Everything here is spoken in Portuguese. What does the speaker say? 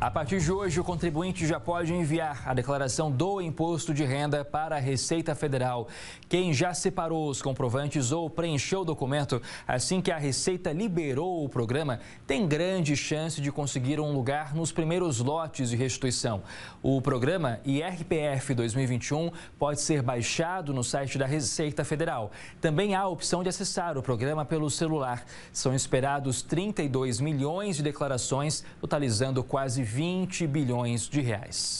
A partir de hoje, o contribuinte já pode enviar a declaração do imposto de renda para a Receita Federal. Quem já separou os comprovantes ou preencheu o documento assim que a Receita liberou o programa tem grande chance de conseguir um lugar nos primeiros lotes de restituição. O programa IRPF 2021 pode ser baixado no site da Receita Federal. Também há a opção de acessar o programa pelo celular. São esperados 32 milhões de declarações, totalizando quase 20 bilhões de reais.